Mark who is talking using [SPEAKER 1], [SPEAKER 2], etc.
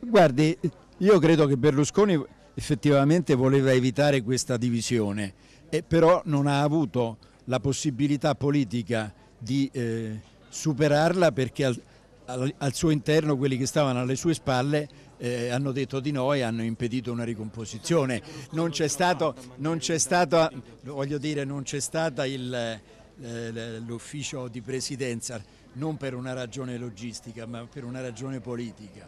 [SPEAKER 1] Guardi, io credo che Berlusconi effettivamente voleva evitare questa divisione, però non ha avuto la possibilità politica di eh, superarla perché al, al, al, suo interno quelli che stavano alle sue spalle eh, hanno detto di no e hanno impedito una ricomposizione. Non c'è stato, non c'è stata, voglio dire, non c'è stata il eh, l'ufficio di presidenza non per una ragione logistica ma per una ragione politica.